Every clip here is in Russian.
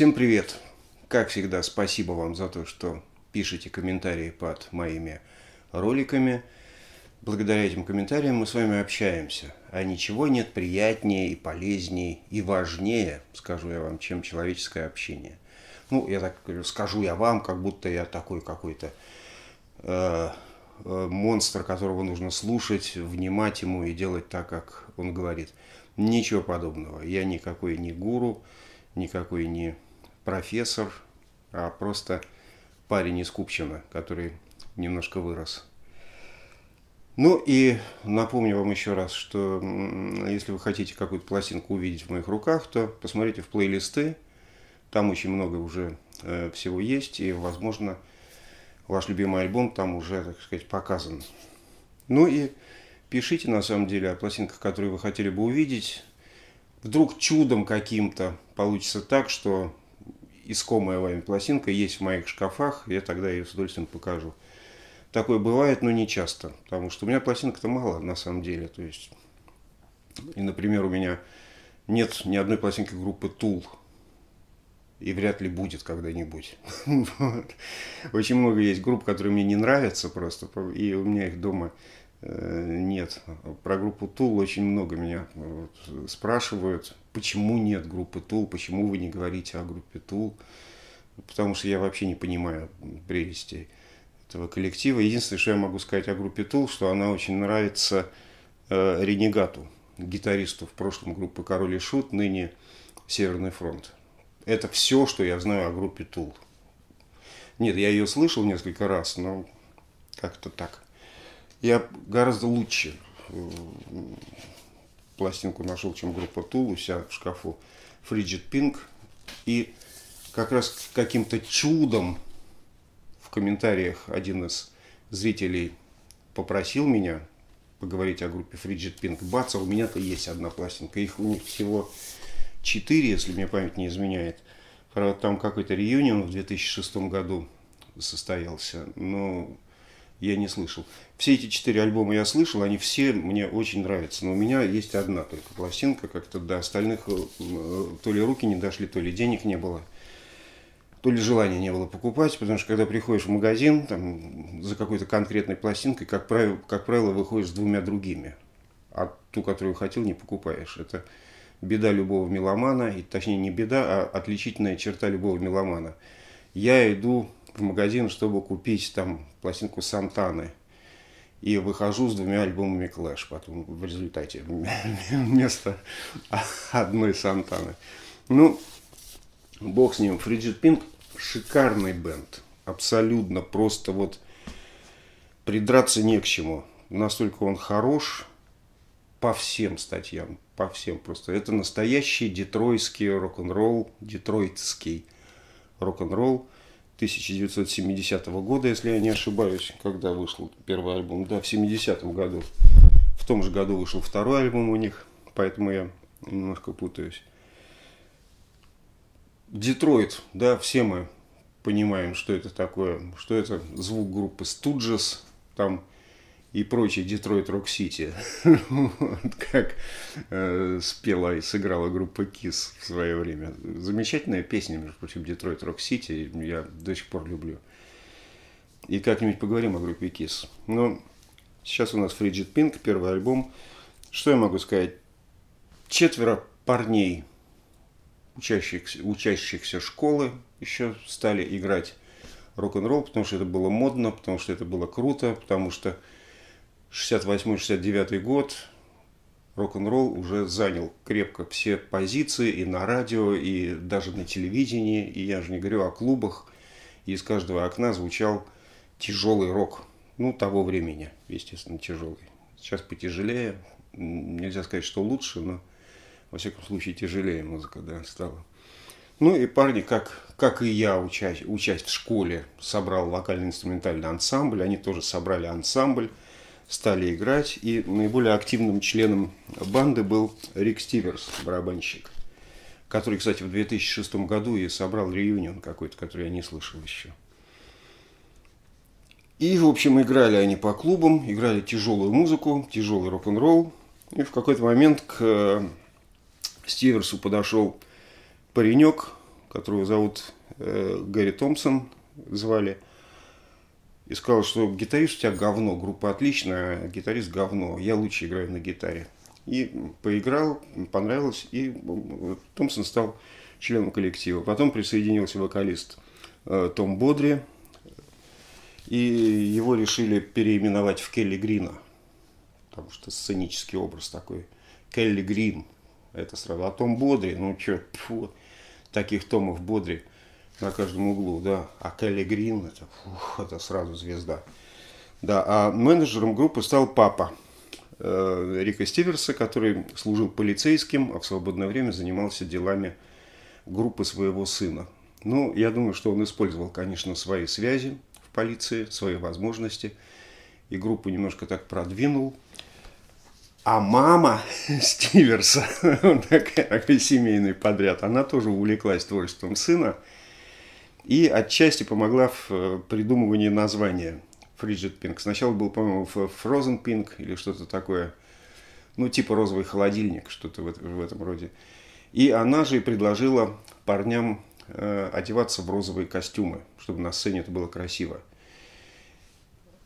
Всем привет! Как всегда, спасибо вам за то, что пишете комментарии под моими роликами. Благодаря этим комментариям мы с вами общаемся. А ничего нет приятнее и полезнее и важнее, скажу я вам, чем человеческое общение. Ну, я так скажу я вам, как будто я такой какой-то э, э, монстр, которого нужно слушать, внимать ему и делать так, как он говорит. Ничего подобного. Я никакой не гуру, никакой не профессор, а просто парень из Купчина, который немножко вырос. Ну и напомню вам еще раз, что если вы хотите какую-то пластинку увидеть в моих руках, то посмотрите в плейлисты. Там очень много уже э, всего есть, и, возможно, ваш любимый альбом там уже, так сказать, показан. Ну и пишите, на самом деле, о пластинках, которые вы хотели бы увидеть. Вдруг чудом каким-то получится так, что искомая вами пластинка есть в моих шкафах, я тогда ее с удовольствием покажу. Такое бывает, но не часто, потому что у меня пластинок-то мало на самом деле. То есть, и, например, у меня нет ни одной пластинки группы Тул, и вряд ли будет когда-нибудь. Очень много есть групп, которые мне не нравятся просто, и у меня их дома Э, нет, про группу Тул очень много меня э, спрашивают, почему нет группы Тул, почему вы не говорите о группе Тул, потому что я вообще не понимаю прелестей этого коллектива. Единственное, что я могу сказать о группе Тул, что она очень нравится э, Ренегату, гитаристу в прошлом группы Король и Шут, ныне Северный фронт. Это все, что я знаю о группе Тул. Нет, я ее слышал несколько раз, но как-то так я гораздо лучше э, пластинку нашел, чем группа Тул, у себя в шкафу Фриджит Пинг. И как раз каким-то чудом в комментариях один из зрителей попросил меня поговорить о группе Фриджит Пинг. Бац, а у меня-то есть одна пластинка. Их у них всего четыре, если мне память не изменяет. Правда, там какой-то реюнион в 2006 году состоялся. Но ну, я не слышал. Все эти четыре альбома я слышал, они все мне очень нравятся. Но у меня есть одна только пластинка, как-то до остальных э, то ли руки не дошли, то ли денег не было, то ли желания не было покупать, потому что когда приходишь в магазин там, за какой-то конкретной пластинкой, как правило, как правило, выходишь с двумя другими. А ту, которую хотел, не покупаешь. Это беда любого меломана, и, точнее не беда, а отличительная черта любого меломана. Я иду в магазин, чтобы купить там пластинку Сантаны. И выхожу с двумя альбомами Клэш, потом в результате вместо одной Сантаны. Ну, бог с ним. Фриджит Пинк шикарный бенд. Абсолютно просто вот придраться не к чему. Настолько он хорош по всем статьям, по всем просто. Это настоящий детройский рок-н-ролл, детройтский рок-н-ролл. 1970 года, если я не ошибаюсь, когда вышел первый альбом. Да, в 70 году. В том же году вышел второй альбом у них, поэтому я немножко путаюсь. Детройт, да, все мы понимаем, что это такое, что это звук группы Студжес, там и прочие Детройт Рок Сити, как э, спела и сыграла группа Кис в свое время. Замечательная песня, между прочим, Детройт Рок Сити, я до сих пор люблю. И как-нибудь поговорим о группе Кис. Но ну, сейчас у нас Фриджит Пинк, первый альбом. Что я могу сказать? Четверо парней, учащихся, учащихся школы, еще стали играть рок-н-ролл, потому что это было модно, потому что это было круто, потому что 68-69 год, рок-н-ролл уже занял крепко все позиции и на радио, и даже на телевидении, и я же не говорю о клубах. из каждого окна звучал тяжелый рок. Ну, того времени, естественно, тяжелый. Сейчас потяжелее. Нельзя сказать, что лучше, но, во всяком случае, тяжелее музыка да, стала. Ну и парни, как, как и я, учась, учась в школе, собрал вокально-инструментальный ансамбль. Они тоже собрали ансамбль стали играть, и наиболее активным членом банды был Рик Стиверс, барабанщик, который, кстати, в 2006 году и собрал реюнион какой-то, который я не слышал еще. И, в общем, играли они по клубам, играли тяжелую музыку, тяжелый рок-н-ролл. И в какой-то момент к э, Стиверсу подошел паренек, которого зовут э, Гарри Томпсон, звали – и сказал, что гитарист у тебя говно, группа отличная, гитарист говно, я лучше играю на гитаре. И поиграл, понравилось, и Томпсон стал членом коллектива. Потом присоединился вокалист э, Том Бодри, и его решили переименовать в Келли Грина, потому что сценический образ такой. Келли Грин, это сразу. А Том Бодри, ну что, таких Томов Бодри – на каждом углу, да. А Келли Грин, это, фух, это сразу звезда. Да, а менеджером группы стал папа э, Рика Стиверса, который служил полицейским, а в свободное время занимался делами группы своего сына. Ну, я думаю, что он использовал, конечно, свои связи в полиции, свои возможности, и группу немножко так продвинул. А мама Стиверса, такая, такой семейный подряд, она тоже увлеклась творчеством сына – и отчасти помогла в э, придумывании названия Frigid Pink. Сначала был, по-моему, Frozen Pink или что-то такое, ну, типа розовый холодильник, что-то в этом роде. И она же и предложила парням э, одеваться в розовые костюмы, чтобы на сцене это было красиво.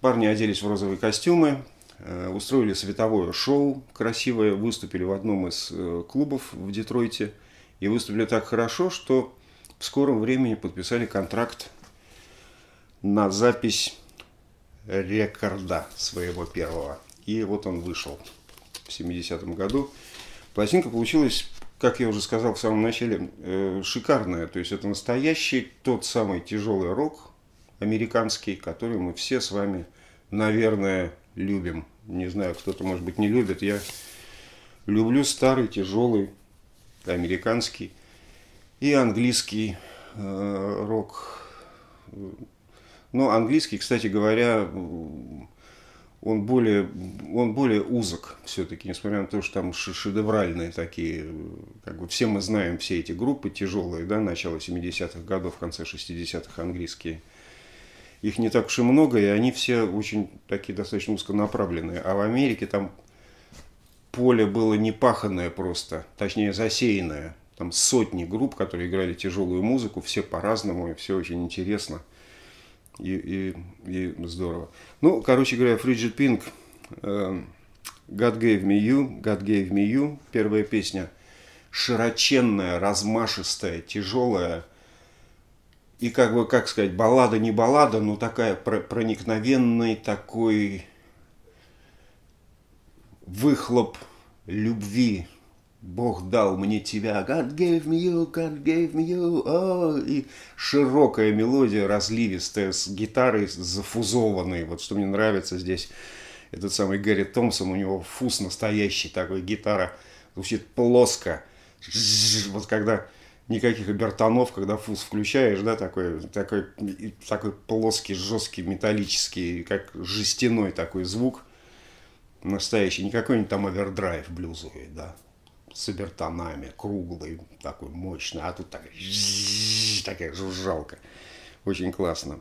Парни оделись в розовые костюмы, э, устроили световое шоу красивое, выступили в одном из клубов в Детройте. И выступили так хорошо, что в скором времени подписали контракт на запись рекорда своего первого. И вот он вышел в 70-м году. Пластинка получилась, как я уже сказал в самом начале, э, шикарная. То есть это настоящий тот самый тяжелый рок американский, который мы все с вами, наверное, любим. Не знаю, кто-то, может быть, не любит. Я люблю старый, тяжелый, американский и английский э, рок. Но ну, английский, кстати говоря, он более, он более узок все-таки, несмотря на то, что там шедевральные такие, как бы все мы знаем все эти группы тяжелые, да, начало 70-х годов, конце 60-х английские. Их не так уж и много, и они все очень такие достаточно узконаправленные. А в Америке там поле было не паханное просто, точнее засеянное там сотни групп, которые играли тяжелую музыку, все по-разному, и все очень интересно и, и, и здорово. Ну, короче говоря, Фриджит Пинг. Эм, God Gave Me You, God Gave Me You, первая песня, широченная, размашистая, тяжелая, и как бы, как сказать, баллада не баллада, но такая проникновенный такой выхлоп любви, Бог дал мне тебя, God gave me you, God gave me you, oh. и широкая мелодия, разливистая, с гитарой зафузованной, вот что мне нравится здесь, этот самый Гарри Томпсон, у него фуз настоящий такой, гитара звучит плоско, вот когда никаких обертонов, когда фуз включаешь, да, такой, такой, такой плоский, жесткий, металлический, как жестяной такой звук, настоящий, не какой-нибудь там овердрайв блюзовый, да, с обертонами, круглый, такой мощный, а тут такая, такая жужжалка. Очень классно.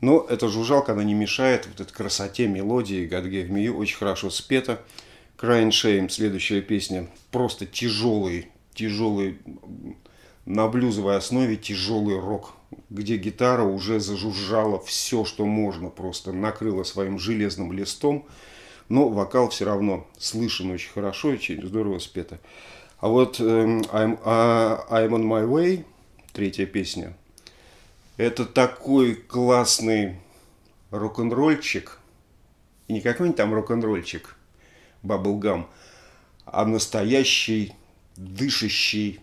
Но эта жужжалка, она не мешает вот этой красоте мелодии God Gave Me очень хорошо спета. Crying Shame, следующая песня, просто тяжелый, тяжелый, на блюзовой основе тяжелый рок, где гитара уже зажужжала все, что можно, просто накрыла своим железным листом но вокал все равно слышен очень хорошо, очень здорово спето. А вот эм, I'm, а, I'm on my way, третья песня, это такой классный рок-н-ролльчик, и не какой-нибудь там рок-н-ролльчик, баблгам, а настоящий, дышащий,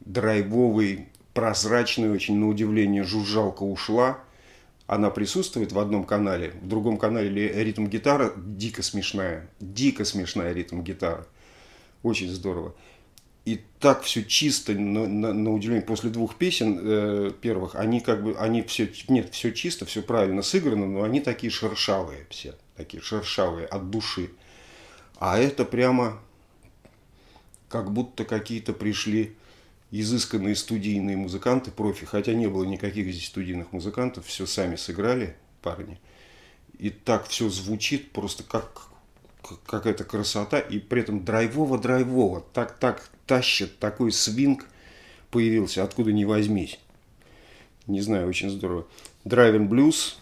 драйвовый, прозрачный очень, на удивление, жужжалка ушла – она присутствует в одном канале, в другом канале ритм-гитара дико смешная, дико смешная ритм-гитара. Очень здорово. И так все чисто, на, на, на удивление, после двух песен э, первых, они как бы, они все, нет, все чисто, все правильно сыграно, но они такие шершавые все, такие шершавые от души. А это прямо как будто какие-то пришли изысканные студийные музыканты, профи, хотя не было никаких здесь студийных музыкантов, все сами сыграли парни. И так все звучит просто как какая-то красота, и при этом драйвово-драйвово, так-так тащит, такой свинг появился, откуда не возьмись. Не знаю, очень здорово. Драйвен блюз,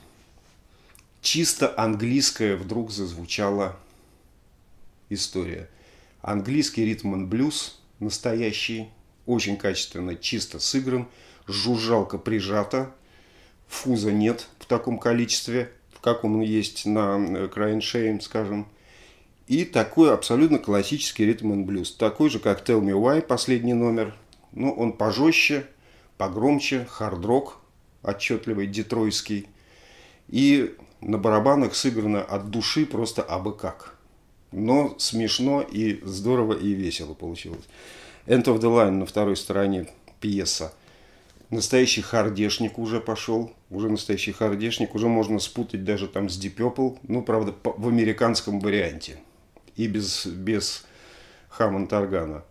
чисто английская вдруг зазвучала история. Английский ритм блюз настоящий – очень качественно, чисто сыгран. Жужжалка прижата, фуза нет в таком количестве, в каком он есть на э, Crying Shame, скажем. И такой абсолютно классический ритм и блюз. Такой же, как Tell Me Why, последний номер. Но ну, он пожестче, погромче, хардрок отчетливый, детройский. И на барабанах сыграно от души просто абы как. Но смешно и здорово и весело получилось. End of the Line на второй стороне пьеса. Настоящий хардешник уже пошел, уже настоящий хардешник, уже можно спутать даже там с Deep Purple, ну, правда, в американском варианте и без, без Хаммонд Таргана,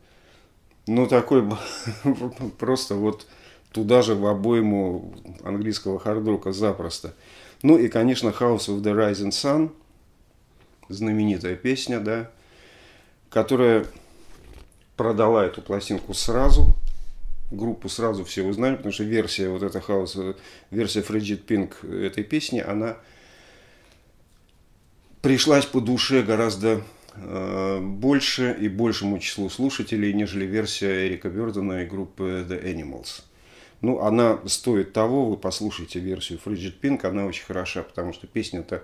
Ну, такой просто вот туда же в обойму английского хардрока запросто. Ну и, конечно, House of the Rising Sun, знаменитая песня, да, которая продала эту пластинку сразу, группу сразу все узнали, потому что версия вот эта хаос, э, версия Фриджит Пинк этой песни, она пришлась по душе гораздо э, больше и большему числу слушателей, нежели версия Эрика Бердена и группы The Animals. Ну, она стоит того, вы послушайте версию Фриджит Пинк, она очень хороша, потому что песня-то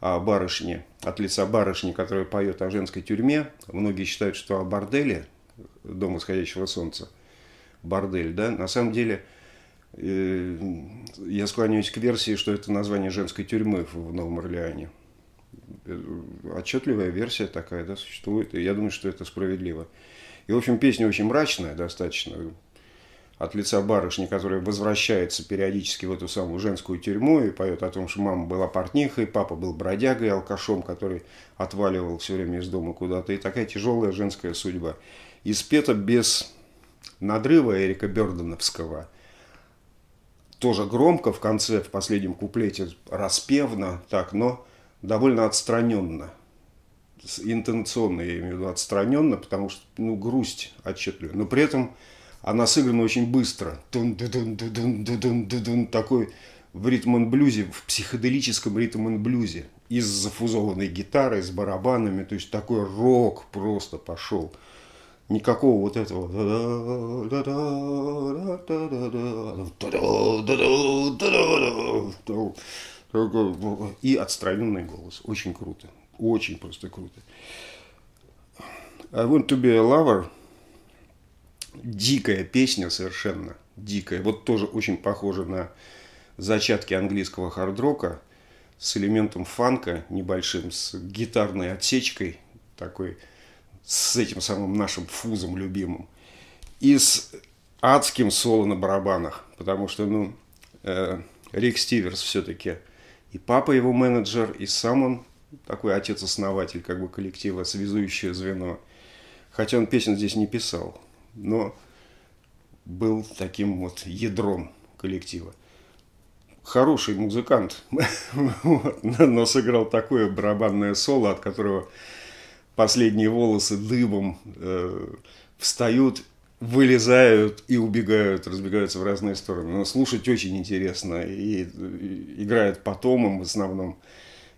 о барышне, от лица барышни, которая поет о женской тюрьме. Многие считают, что о борделе, дом восходящего солнца, бордель, да, на самом деле э, я склоняюсь к версии, что это название женской тюрьмы в Новом Орлеане. Э, отчетливая версия такая, да, существует, и я думаю, что это справедливо. И, в общем, песня очень мрачная достаточно, от лица барышни, которая возвращается периодически в эту самую женскую тюрьму и поет о том, что мама была портнихой, папа был бродягой, алкашом, который отваливал все время из дома куда-то. И такая тяжелая женская судьба. Испета без надрыва Эрика Берденовского. Тоже громко в конце, в последнем куплете, распевно, так, но довольно отстраненно. Интенционно, я имею в виду отстраненно, потому что, ну, грусть отчетливо. Но при этом она сыграна очень быстро. Дун -дун -дун такой в ритм н блюзе, в психоделическом ритм н блюзе из зафузованной гитары, с барабанами, то есть такой рок просто пошел. Никакого вот этого и отстраненный голос. Очень круто. Очень просто круто. I want to be a lover – Дикая песня совершенно, дикая. Вот тоже очень похожа на зачатки английского хардрока с элементом фанка небольшим, с гитарной отсечкой, такой с этим самым нашим фузом любимым. И с адским соло на барабанах, потому что, ну, э, Рик Стиверс все-таки и папа его менеджер, и сам он такой отец-основатель как бы коллектива, связующее звено. Хотя он песен здесь не писал но был таким вот ядром коллектива. Хороший музыкант, но сыграл такое барабанное соло, от которого последние волосы дыбом э, встают, вылезают и убегают, разбегаются в разные стороны. Но слушать очень интересно и, играет по Томам в основном.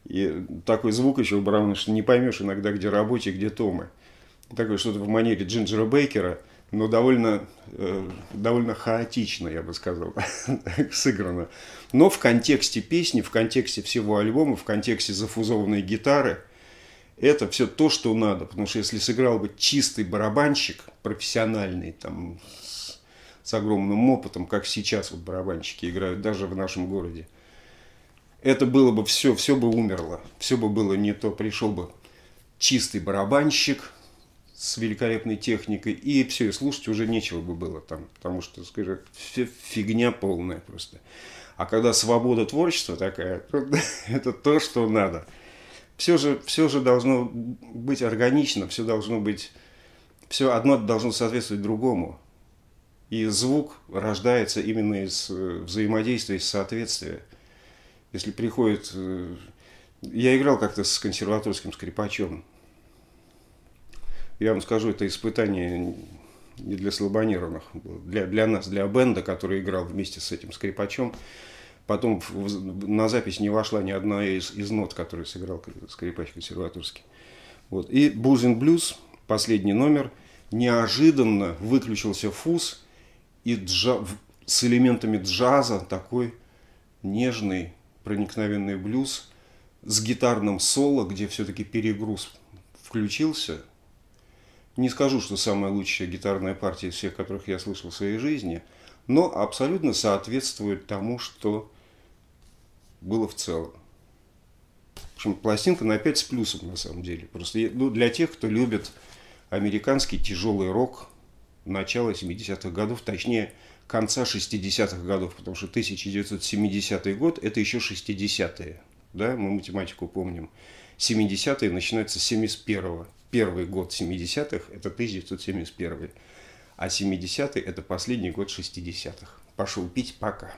И такой звук еще у Брауна, что не поймешь иногда, где рабочие, где Томы. Такое что-то в манере Джинджера Бейкера – но довольно, э, довольно хаотично, я бы сказал, сыграно. Но в контексте песни, в контексте всего альбома, в контексте зафузованной гитары, это все то, что надо. Потому что если сыграл бы чистый барабанщик, профессиональный, там, с, с огромным опытом, как сейчас вот барабанщики играют, даже в нашем городе, это было бы все, все бы умерло, все бы было не то. Пришел бы чистый барабанщик с великолепной техникой, и все, и слушать уже нечего бы было там, потому что, скажем, фигня полная просто. А когда свобода творчества такая, это то, что надо. Все же, все же должно быть органично, все должно быть, все одно должно соответствовать другому. И звук рождается именно из э, взаимодействия, из соответствия. Если приходит... Э, я играл как-то с консерваторским скрипачом, я вам скажу, это испытание не для слабонервных, для, для нас, для бенда, который играл вместе с этим скрипачом. Потом в, на запись не вошла ни одна из, из нот, которые сыграл скрипач консерваторский. Вот. И Бузин Блюз, последний номер, неожиданно выключился фуз и джа, с элементами джаза такой нежный, проникновенный блюз с гитарным соло, где все-таки перегруз включился – не скажу, что самая лучшая гитарная партия из всех, которых я слышал в своей жизни, но абсолютно соответствует тому, что было в целом. В общем, пластинка на 5 с плюсом на самом деле. Просто ну, для тех, кто любит американский тяжелый рок начала 70-х годов, точнее конца 60-х годов, потому что 1970 год – это еще 60-е. Да, мы математику помним. 70-е начинаются с 71-го первый год 70-х – это 1971, а 70-й – это последний год 60-х. Пошел пить, пока.